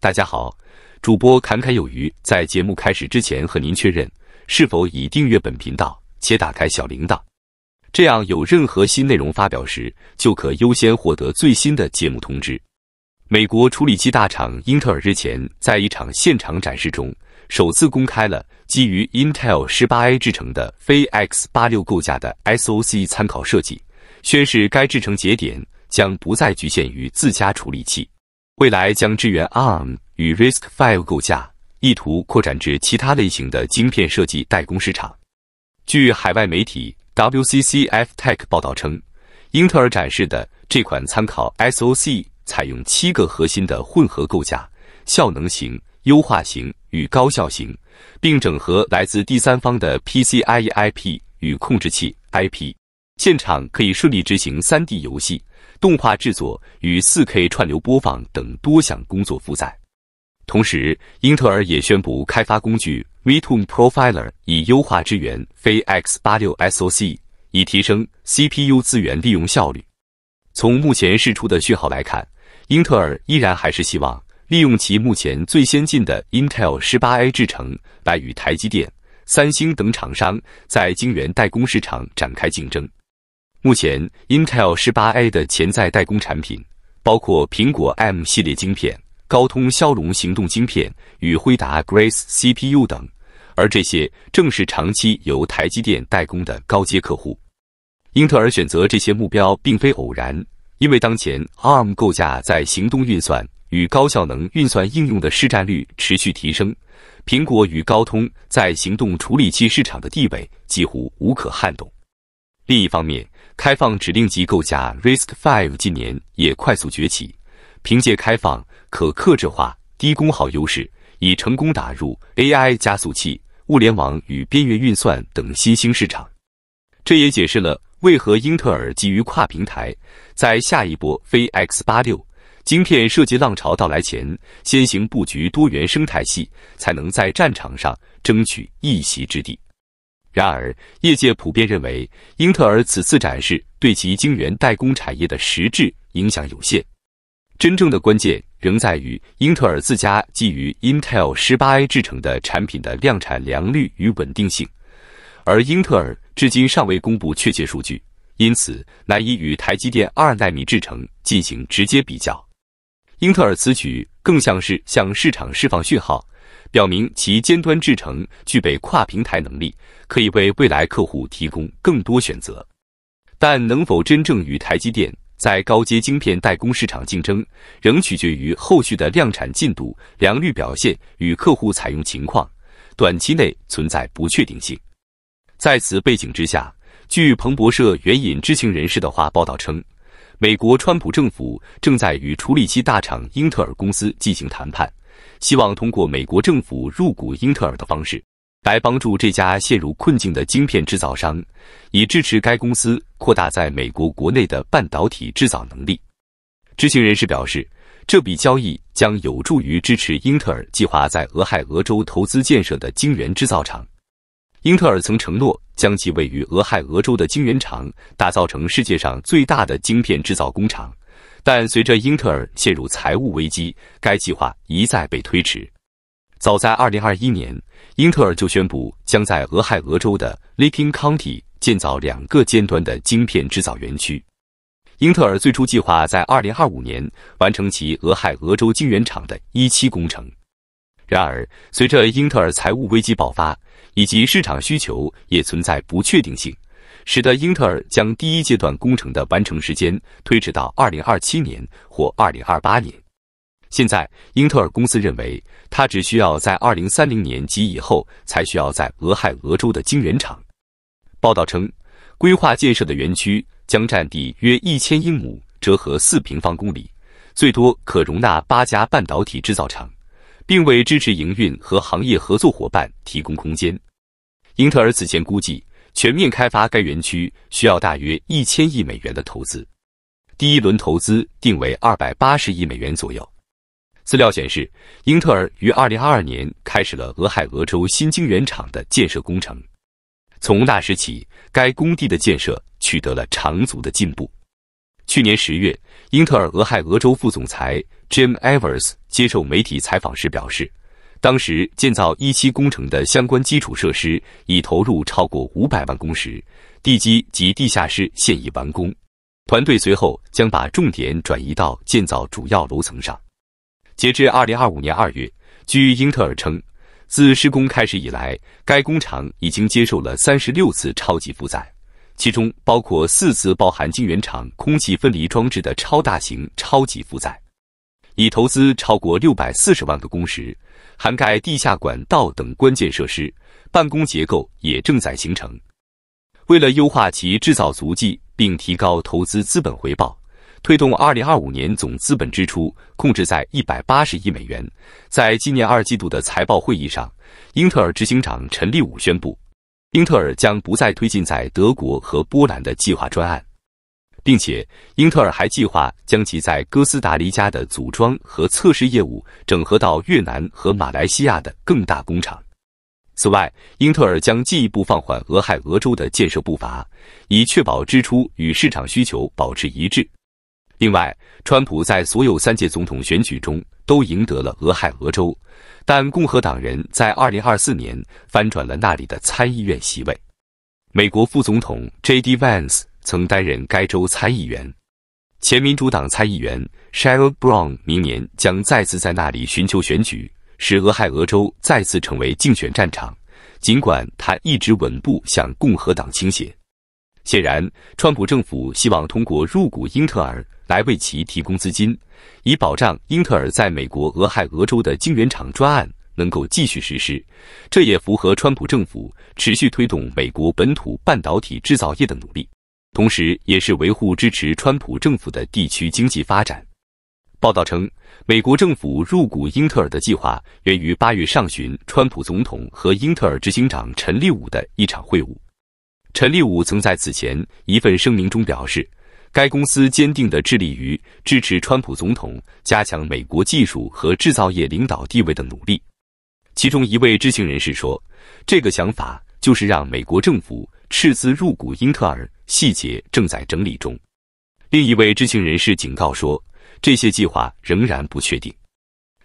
大家好，主播侃侃有余。在节目开始之前，和您确认是否已订阅本频道且打开小铃铛，这样有任何新内容发表时，就可优先获得最新的节目通知。美国处理器大厂英特尔日前在一场现场展示中，首次公开了基于 Intel 十八 A 制程的非 X 八六构架的 SoC 参考设计，宣示该制成节点将不再局限于自家处理器。未来将支援 ARM 与 RISC-V 构架，意图扩展至其他类型的晶片设计代工市场。据海外媒体 WCCF Tech 报道称，英特尔展示的这款参考 SOC 采用七个核心的混合构架，效能型、优化型与高效型，并整合来自第三方的 PCIe IP 与控制器 IP，现场可以顺利执行 3D 游戏。动画制作与 4K 串流播放等多项工作负载。同时，英特尔也宣布开发工具 V Tune Profiler，以优化支援非 X86 SOC，以提升 CPU 资源利用效率。从目前释出的讯号来看，英特尔依然还是希望利用其目前最先进的 Intel 18A 制程，来与台积电、三星等厂商在晶圆代工市场展开竞争。目前，Intel 18A 的潜在代工产品包括苹果 M 系列晶片、高通骁龙行动晶片与辉达 Grace CPU 等，而这些正是长期由台积电代工的高阶客户。英特尔选择这些目标并非偶然，因为当前 ARM 构架在行动运算与高效能运算应用的市占率持续提升，苹果与高通在行动处理器市场的地位几乎无可撼动。另一方面，开放指令集架构 RISC-V 近年也快速崛起，凭借开放、可克制化、低功耗优势，已成功打入 AI 加速器、物联网与边缘运算等新兴市场。这也解释了为何英特尔基于跨平台，在下一波非 x 八六晶片设计浪潮到来前，先行布局多元生态系，才能在战场上争取一席之地。然而，业界普遍认为，英特尔此次展示对其晶圆代工产业的实质影响有限。真正的关键仍在于英特尔自家基于 Intel 十八 A 制程的产品的量产良率与稳定性，而英特尔至今尚未公布确切数据，因此难以与台积电二纳米制程进行直接比较。英特尔此举更像是向市场释放讯号。表明其尖端制程具备跨平台能力，可以为未来客户提供更多选择。但能否真正与台积电在高阶晶片代工市场竞争，仍取决于后续的量产进度、良率表现与客户采用情况，短期内存在不确定性。在此背景之下，据彭博社援引知情人士的话报道称，美国川普政府正在与处理器大厂英特尔公司进行谈判。希望通过美国政府入股英特尔的方式，来帮助这家陷入困境的晶片制造商，以支持该公司扩大在美国国内的半导体制造能力。知情人士表示，这笔交易将有助于支持英特尔计划在俄亥俄州投资建设的晶圆制造厂。英特尔曾承诺将其位于俄亥俄州的晶圆厂打造成世界上最大的晶片制造工厂。但随着英特尔陷入财务危机，该计划一再被推迟。早在2021年，英特尔就宣布将在俄亥俄州的 Licking County 建造两个尖端的晶片制造园区。英特尔最初计划在2025年完成其俄亥俄州晶圆厂的一期工程。然而，随着英特尔财务危机爆发，以及市场需求也存在不确定性。使得英特尔将第一阶段工程的完成时间推迟到二零二七年或二零二八年。现在，英特尔公司认为，它只需要在二零三零年及以后才需要在俄亥俄州的晶圆厂。报道称，规划建设的园区将占地约一千英亩（折合四平方公里），最多可容纳八家半导体制造厂，并为支持营运和行业合作伙伴提供空间。英特尔此前估计。全面开发该园区需要大约一千亿美元的投资，第一轮投资定为二百八十亿美元左右。资料显示，英特尔于二零二二年开始了俄亥俄州新晶圆厂的建设工程，从那时起，该工地的建设取得了长足的进步。去年十月，英特尔俄亥俄州副总裁 Jim Evers 接受媒体采访时表示。当时建造一期工程的相关基础设施已投入超过五百万工时，地基及地下室现已完工。团队随后将把重点转移到建造主要楼层上。截至二零二五年二月，据英特尔称，自施工开始以来，该工厂已经接受了三十六次超级负载，其中包括四次包含晶圆厂空气分离装置的超大型超级负载，已投资超过六百四十万个工时。涵盖地下管道等关键设施，办公结构也正在形成。为了优化其制造足迹并提高投资资本回报，推动二零二五年总资本支出控制在一百八十亿美元。在今年二季度的财报会议上，英特尔执行长陈立武宣布，英特尔将不再推进在德国和波兰的计划专案。并且，英特尔还计划将其在哥斯达黎加的组装和测试业务整合到越南和马来西亚的更大工厂。此外，英特尔将进一步放缓俄亥俄州的建设步伐，以确保支出与市场需求保持一致。另外，川普在所有三届总统选举中都赢得了俄亥俄州，但共和党人在2024年翻转了那里的参议院席位。美国副总统 J.D. Vance。曾担任该州参议员，前民主党参议员 s h e r l Brown 明年将再次在那里寻求选举，使俄亥俄州再次成为竞选战场。尽管他一直稳步向共和党倾斜，显然，川普政府希望通过入股英特尔来为其提供资金，以保障英特尔在美国俄亥俄州的晶圆厂专案能够继续实施。这也符合川普政府持续推动美国本土半导体制造业的努力。同时，也是维护支持川普政府的地区经济发展。报道称，美国政府入股英特尔的计划源于八月上旬川普总统和英特尔执行长陈立武的一场会晤。陈立武曾在此前一份声明中表示，该公司坚定地致力于支持川普总统加强美国技术和制造业领导地位的努力。其中一位知情人士说，这个想法就是让美国政府斥资入股英特尔。细节正在整理中。另一位知情人士警告说，这些计划仍然不确定。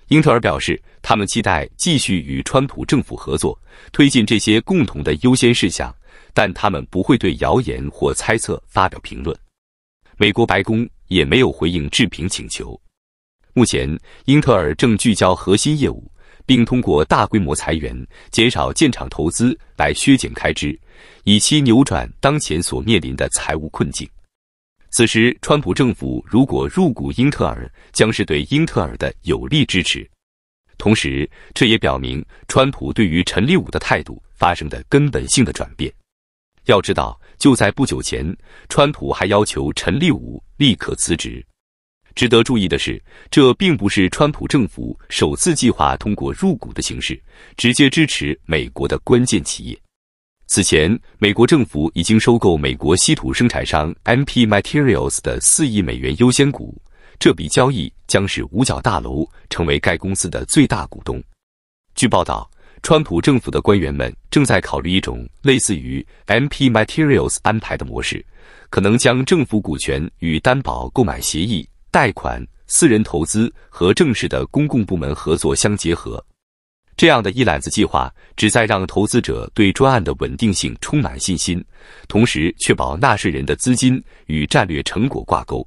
英特尔表示，他们期待继续与川普政府合作，推进这些共同的优先事项，但他们不会对谣言或猜测发表评论。美国白宫也没有回应置评请求。目前，英特尔正聚焦核心业务。并通过大规模裁员、减少建厂投资来削减开支，以期扭转当前所面临的财务困境。此时，川普政府如果入股英特尔，将是对英特尔的有力支持。同时，这也表明川普对于陈立武的态度发生的根本性的转变。要知道，就在不久前，川普还要求陈立武立刻辞职。值得注意的是，这并不是川普政府首次计划通过入股的形式直接支持美国的关键企业。此前，美国政府已经收购美国稀土生产商 M P Materials 的四亿美元优先股。这笔交易将使五角大楼成为该公司的最大股东。据报道，川普政府的官员们正在考虑一种类似于 M P Materials 安排的模式，可能将政府股权与担保购买协议。贷款、私人投资和正式的公共部门合作相结合，这样的一揽子计划旨在让投资者对专案的稳定性充满信心，同时确保纳税人的资金与战略成果挂钩。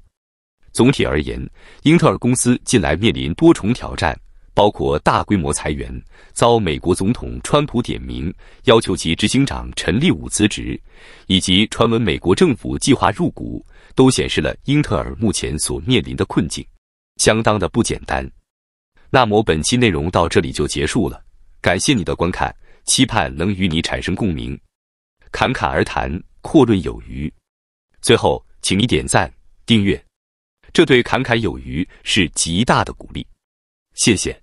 总体而言，英特尔公司近来面临多重挑战，包括大规模裁员、遭美国总统川普点名要求其执行长陈立武辞职，以及传闻美国政府计划入股。都显示了英特尔目前所面临的困境，相当的不简单。那么本期内容到这里就结束了，感谢你的观看，期盼能与你产生共鸣。侃侃而谈，阔论有余。最后，请你点赞、订阅，这对侃侃有余是极大的鼓励。谢谢。